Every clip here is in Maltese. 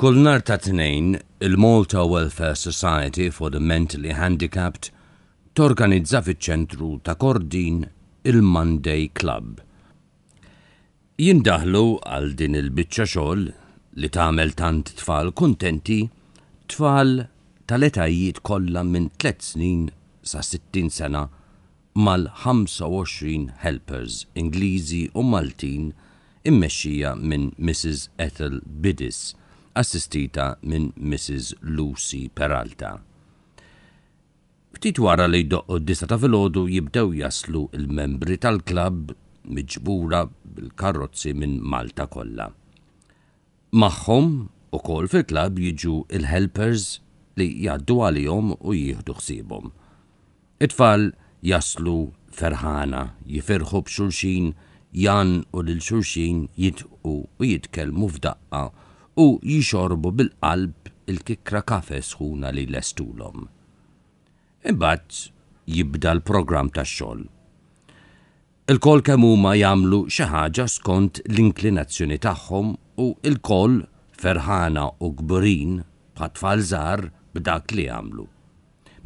Kull nar ta' tnejn, il-Malta Welfare Society for the Mentally Handicapped torganizza fiċ-ċentru ta' Kordin il-Monday Club. Jindahlu għal din il-biċċa xogħol li tagħmel tant tfal kuntenti, tfal tal-etajiet kollha minn 3 snin sa 60 sena mal-25 helpers Ingliżi u Maltin immexxija minn Mrs. Ethel Bidis assistita minn Mrs. Lucy Peralta. Ftit wara li doqqu d-disa ta' filgħodu jibdew jaslu il-membri tal-klabb miġbura bil-karozzi minn Malta kollha. Magħhom ukoll fil-klabb jiġu il-helpers li jaddu għalihom u jieħdu ħsiebhom. It-tfal jaslu ferħana, jifirħu b'xulxin, jan u lil xulxin jitqu u jitkellmu f'daqqa u jixorbu bil-qalb il-kikra kafe sħuna li lestulhom. Imbagħad jibda l-programm tax-xogħol. Il-kol kemm huma jagħmlu xi ħaġa skont l-inklinazzjoni tagħhom u il-kol ferħana u gburin bħat-tfal b'dak li jagħmlu.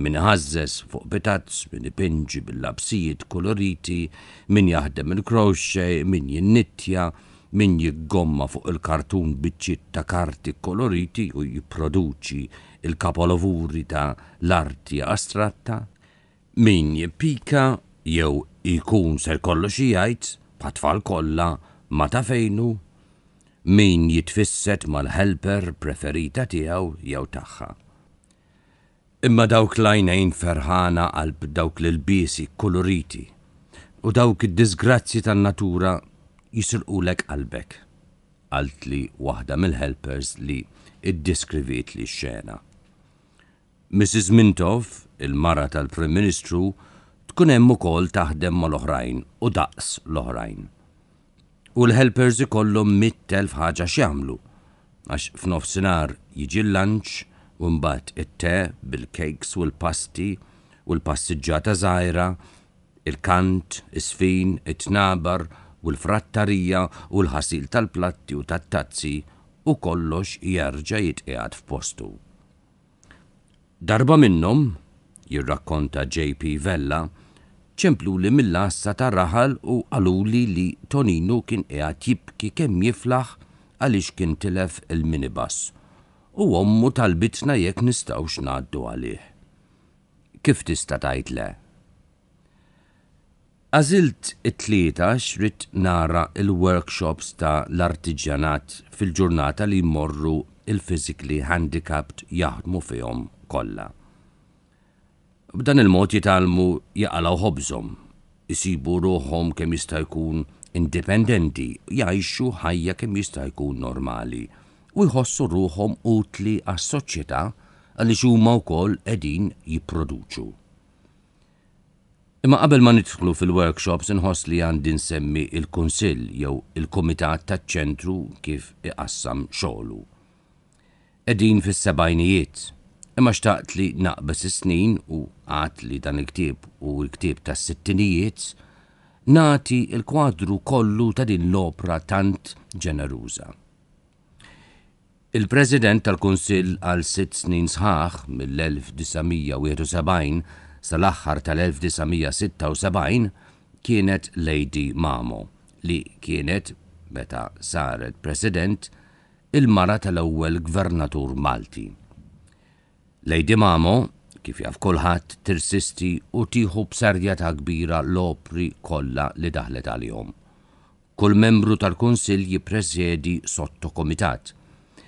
Min ħażes fuq bitazz, min ipinġi bil-labsijiet koloriti, min jaħdem il-crochet, min jinnittja, min jiggomma fuq il-kartun biċċiet ta' karti koloriti u jipproduċi il-kapolavuri ta' l-arti astratta, min jippika jew ikun ser kollu xijajt, patfall kolla, ma ta' fejnu, min jitfisset mal-helper preferita tijaw jew taħħa. Imma dawk lajnejn ferħana għalb dawk l-bisi koloriti u dawk id-disgrazzi tan-natura lek qalbek. Għalt li waħda mill-helpers li id-diskrivit li xena. Mrs. Mintov, il-mara tal-Prim Ministru, tkun hemm ukoll taħdem mal-oħrajn u daqs l-oħrajn. U l-helpers ikollhom mit-telf ħaġa x'jagħmlu għax f'nofsinhar jiġi l lanċ u mbagħad it-te bil-cakes u l-pasti u l-passiġġata żgħira, il-kant, is-sfin, it-tnabar, u l-frattarija u l-ħasil tal-platti u tat-tazzi u kollox jarġa jitqiegħed f'postu. Darba minnhom, jirrakkonta JP Vella, ċemplu li mill assa ta' raħal u għaluli li Toninu kien qiegħed jibki kemm jiflaħ għaliex kien tilef il minibas u ommu talbitna jekk nistgħux ngħaddu għalih. Kif tista' tgħid le? Għazilt it-tlieta xrit nara il-workshops ta' l-artiġjanat fil-ġurnata li morru il-physically handicapped jaħdmu fihom kollha. B'dan il-mod jitalmu jaqalaw ħobżhom, isibu ruħom kemm jista' jkun indipendenti, jgħixu ħajja kemm jista' jkun normali u jħossu ruħom utli għas-soċjetà għaliex huma wkoll qegħdin jipproduċu. Imma qabel ma nidħlu fil-workshops inħoss li għandi nsemmi il-Kunsill jew il-Kumitat taċ-ċentru kif iqassam xogħlu. Edin fis-sebajnijiet, imma xtaqt li naqbes is-snin u għat li dan il-ktieb u l-ktieb tas-sittinijiet nati il-kwadru kollu ta' din l-opra tant ġeneruża. Il-President tal-Kunsill għal sitt snin sħaħ mill-1971 sal-aħħar tal-1976 kienet Lady Mamo li kienet, meta saret president, il-mara tal-ewwel gvernatur Malti. Lady Mamo, kif jaf kulħadd, tirsisti u tieħu ta' kbira l-opri kollha li daħlet għalihom. Kull membru tal-Kunsill jippresjedi sotto komitat –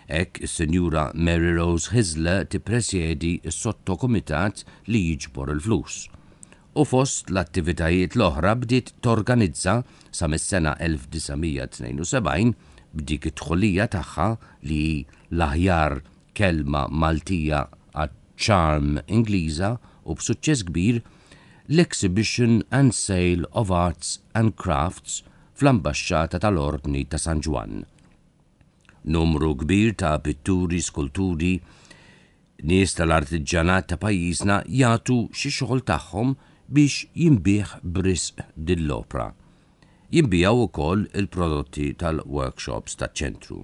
Ek is-Sinjura Mary Rose Hizla tippresjedi s-sottokomitat li jiġbor il-flus. U fost l-attivitajiet l-oħra bdiet torganizza sa mis-sena 1972 b'dik it-tħolija tagħha li l-aħjar kelma Maltija għat-charm Ingliża u b'suċċess kbir l-Exhibition and Sale of Arts and Crafts fl-ambasċata tal-Ordni ta' San Ġwan numru kbir ta' pitturi, skulturi, nies tal-artiġanat ta' pajjiżna jagħtu xi xogħol tagħhom biex jinbih bris dill-opra. Jinbijaw ukoll il-prodotti tal-workshops taċ-ċentru.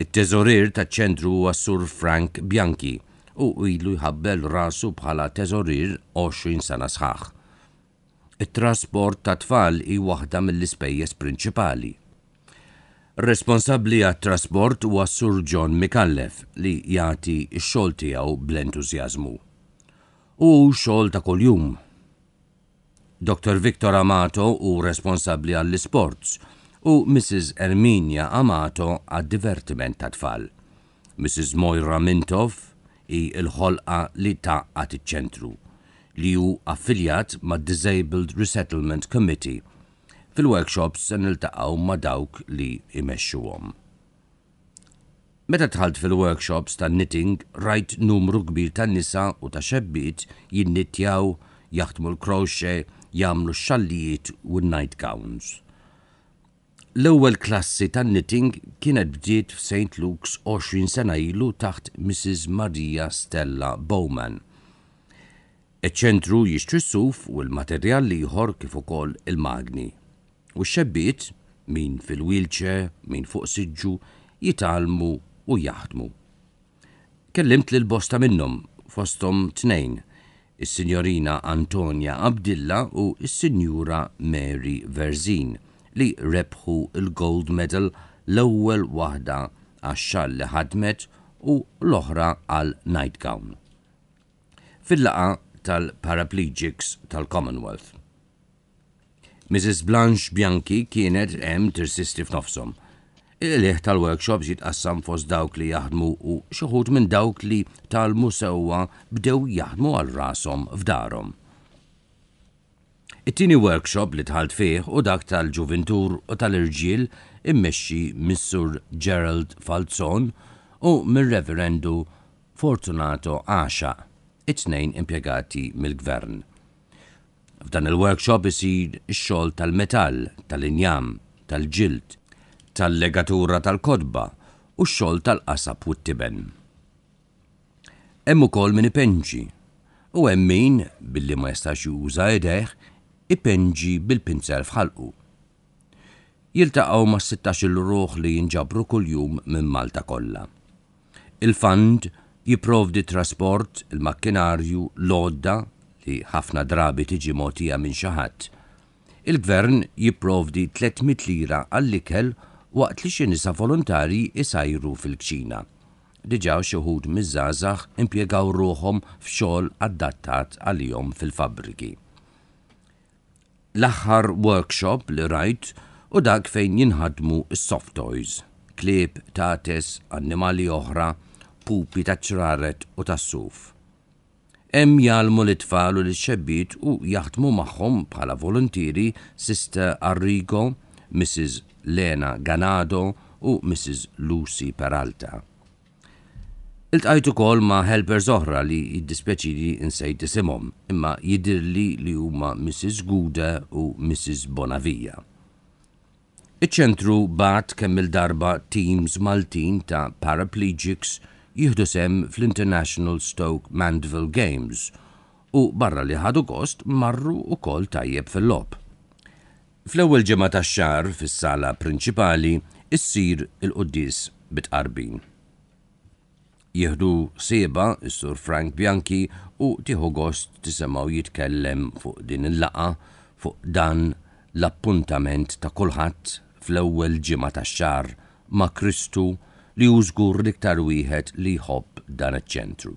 it teżorir taċ-ċentru huwa Sur Frank Bianchi u ilu jħabbel rasu bħala teżorir 20 sena sħaħ. it trasport ta' tfal hi waħda mill-ispejjeż prinċipali. Responsabli għat trasport u Sur John Mikallef li jagħti x-xogħol tiegħu bl-entużjażmu. U xogħol ta' kuljum. Dr. Victor Amato u responsabli għall-isports u Mrs. Erminia Amato għad-divertiment ta' tfal. Mrs. Moira Mintoff i il-ħolqa li ta' iċ-ċentru li ju affiljat ma' Disabled Resettlement Committee Fil-workshops se niltaqgħu ma' dawk li imexxuhom. Meta tħalt fil-workshops ta' knitting, rajt numru kbir ta' nisa u ta' xebbit jinnittjaw, jaħdmu l-crochet, jagħmlu x-xallijiet u night gowns. L-ewwel klassi ta' knitting kienet bdiet f'St. Luke's 20 sena ilu taħt Mrs. Maria Stella Bowman. eċ ċentru jixtri s-suf u l-materjal li jħor kif ukoll il-magni. U x min fil-wheelchair, min fuq siġġu, jitalmu u jaħdmu. Kellimt lil bosta minnhom fostom tnejn, is-Sinjorina Antonia Abdilla u is-Sinjura Mary Verzin li rebħu il-Gold Medal l-ewwel waħda għax li ħadmet u l-oħra għal Nightgown. Fil-laqa tal-Paraplegics tal-Commonwealth. Mrs. Blanche Bianchi kienet hemm tirsisti f'nofsom. il leħ tal-workshops jitqassam fost dawk li jaħdmu u xoħut minn dawk li tal sewwa bdew jaħdmu għal rasom f'darhom. It-tieni workshop li tħalt fih u dak tal-ġuventur u tal-irġiel immexxi Missur Gerald Falzon u mir-Reverendu Fortunato Asha, it-tnejn impjegati mill-gvern. F'dan il-workshop isir xol xogħol tal-metall, tal-injam, tal ġilt tal-legatura tal-kodba u x-xogħol tal-qasab u t-tiben. Hemm ukoll min penġi u hemm min billi ma jistax juża i-penġi bil-pinzel fħalqu. Jiltaqgħu ma' 16 ruħ li jinġabru kuljum minn Malta kollha. Il-fund jiprovdi trasport, il-makkinarju, l-odda, li ħafna drabi tiġi motija minn xaħat. Il-gvern jipprovdi 300 lira għall-ikel waqt li xi nisa volontari isajru fil-kċina. Diġa xuħud miż-żazax impjegaw ruħhom f'xogħol adattat għalihom fil-fabbriki. L-aħħar workshop li rajt u dak fejn jinħadmu s-soft toys, klieb, tates, annimali oħra, pupi ta' ċraret u ta' suf hemm jalmu l-tfal u l-xebbit u jaħdmu magħhom bħala volontieri Sista Arrigo, Mrs. Lena Ganado u Mrs. Lucy Peralta. Il-tajtu kol ma' helpers oħra li li insejt isimhom, imma jidirli li huma Mrs. Guda u Mrs. Bonavija. Iċ-ċentru bat kemm il-darba teams mal-team ta' paraplegics jihdu sem fl-International Stoke Mandeville Games u barra li ħadu kost marru u kol tajjeb fil lop Fl-ewwel ġimgħa ta' xar fis-sala prinċipali issir il bit bitqarbin. Jihdu seba is-Sur Frank Bianchi u tieħu gost tisemaw jitkellem fuq din il-laqa fuq dan l-appuntament ta' kulħadd fl-ewwel ġimgħa tax-xahar ma' Kristu li użgur liktar wieħed li jħobb dan iċ-ċentru.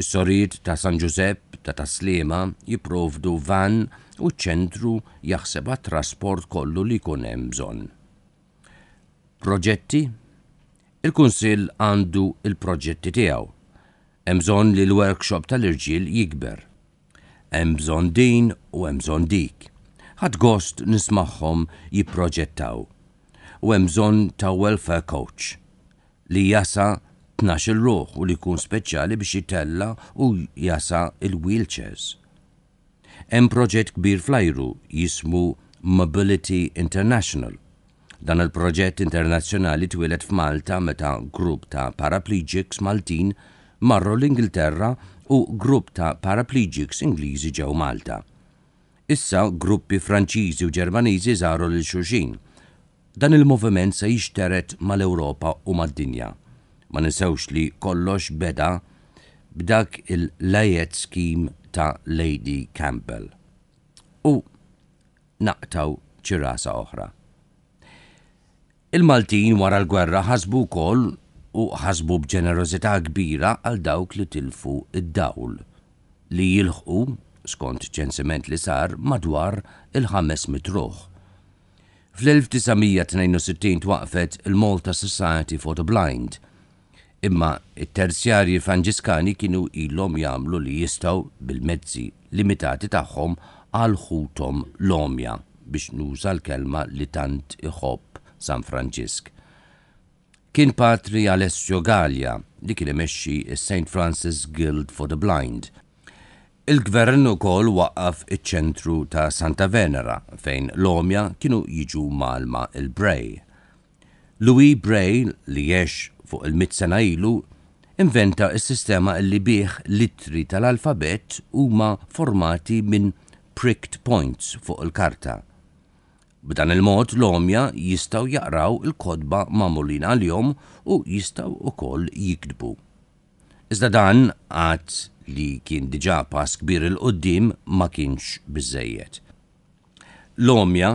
Is-sorijiet ta' San Giuseppe ta' Taslima jiprovdu van u ċentru jaħseb trasport kollu li jkun hemm bżonn. Proġetti? Il-Kunsill għandu il-proġetti tiegħu. Hemm bżonn li l-workshop tal-irġiel jikber. Hemm bżonn din u hemm bżonn dik. Ħadd gost nismagħhom jipproġettaw u hemm bżonn ta' welfare coach li jasa tnax il-ruħ u li jkun speċjali biex jitella u jasa il-wheelchairs. Hemm proġett kbir flajru jismu Mobility International. Dan il-proġett internazzjonali twilet f'Malta meta grupp ta' paraplegics Maltin marru l-Ingilterra u grupp ta' paraplegics Ingliżi ġew Malta. Issa gruppi Franċiżi u Ġermaniżi żaru lil xulxin Dan il-moviment se jixteret mal-Ewropa u mad-dinja. Ma nisewx li kollox beda b'dak il-lajet skim ta' Lady Campbell. U naqtaw ċirasa oħra. Il-Maltin wara l-gwerra ħasbu kol u ħasbu b'ġenerozità kbira għal dawk li tilfu id-dawl li jilħu skont ċensiment li sar madwar il-ħames mitruħ Fl-1962 twaqfet il-Malta Society for the Blind. Imma it-terzjarji franġiskani kienu ilhom jagħmlu li jistgħu bil-mezzi limitati tagħhom għal ħutom l-omja biex nuża l-kelma li tant iħobb San Franċisk. Kien patri Alessio Gallia li kien imexxi is-St. Francis Guild for the Blind – Il-gvern ukoll waqqaf iċ-ċentru ta' Santa Venera fejn l-omja kienu jiġu malma il-Brej. Louis Bray li jiex fuq il-mit sena ilu inventa s-sistema li bih litri tal-alfabet huma formati minn pricked points fuq il-karta. B'dan il-mod l-omja jistaw jaqraw il-kodba mamulina għal-jom u jistaw kol jikdbu. Iżda dan għad li kien diġa pass kbir il-qoddim ma kienx bizzejiet. L-omja,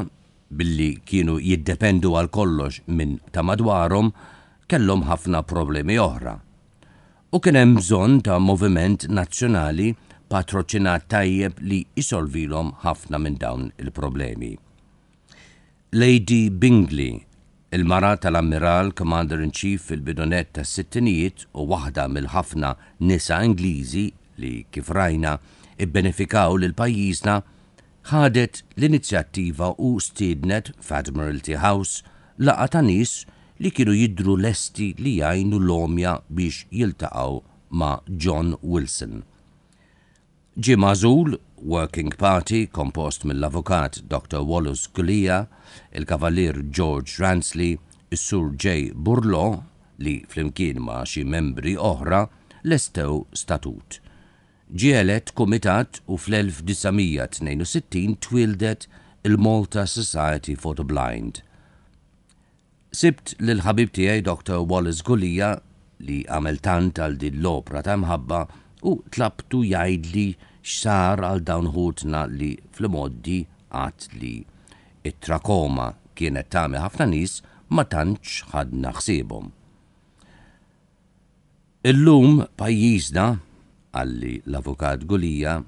billi kienu jiddependu għal kollox minn ta' madwarhom, kellhom ħafna problemi oħra. U kien hemm bżonn ta' moviment nazzjonali patroċinat tajjeb li jisolvilhom ħafna minn dawn il-problemi. Lady Bingley Il-mara tal-ammiral Commander in Chief fil-bidonet tas sittinijiet u waħda mill-ħafna nisa Ingliżi li kif rajna ibbenefikaw lil pajjiżna ħadet l-inizjattiva u stidnet f'Admiralty House laqa ta' nies li kienu jidru lesti li jajnu l-omja biex jiltaqaw ma' John Wilson. Ġi mażul Working Party kompost mill-avukat Dr. Wallace Gulia, il kavalier George Ransley, il sur J. Burlo li flimkien ma' xi membri oħra l-estew statut. Ġielet komitat u fl-1962 twildet il-Malta Society for the Blind. Sibt l ħabib tiegħi Dr. Wallace Gullia, li għamel tant għal din l-opra ta' mħabba u tlabtu jgħidli li x'sar għal dawn ħutna li fl-moddi għat li it-trakoma kienet tagħmel ħafna nies ma tantx ħadna ħsiebhom. Illum pajjiżna għalli l-Avukat Gulija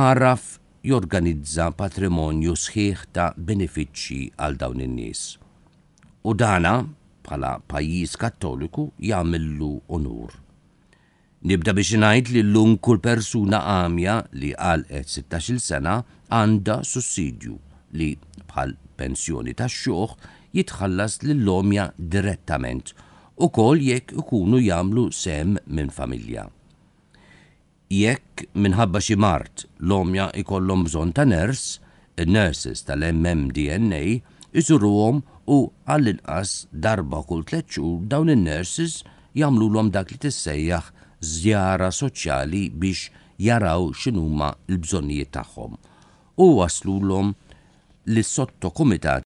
għaraf jorganizza patrimonju sħiħ ta' benefiċċji għal dawn in-nies. U dana bħala pajjiż kattoliku jagħmillu onur. Nibda biex ngħid li llum kull persuna għamja li għalqet 16-il sena għandha sussidju li bħal pensjoni tax-xogħ jitħallas l lomja direttament u kol jekk ikunu jamlu sem minn familja. Jekk minħabba xi mart l-omja ikollhom bżonn ta' ners, il-nurses tal-MMDNA iżuruhom u għall-inqas darba kull tliet dawn in-nurses jagħmlulhom dak li tissejjaħ żjara soċjali biex jaraw x'inhuma l-bżonnijiet tagħhom u waslulhom l sottokumitat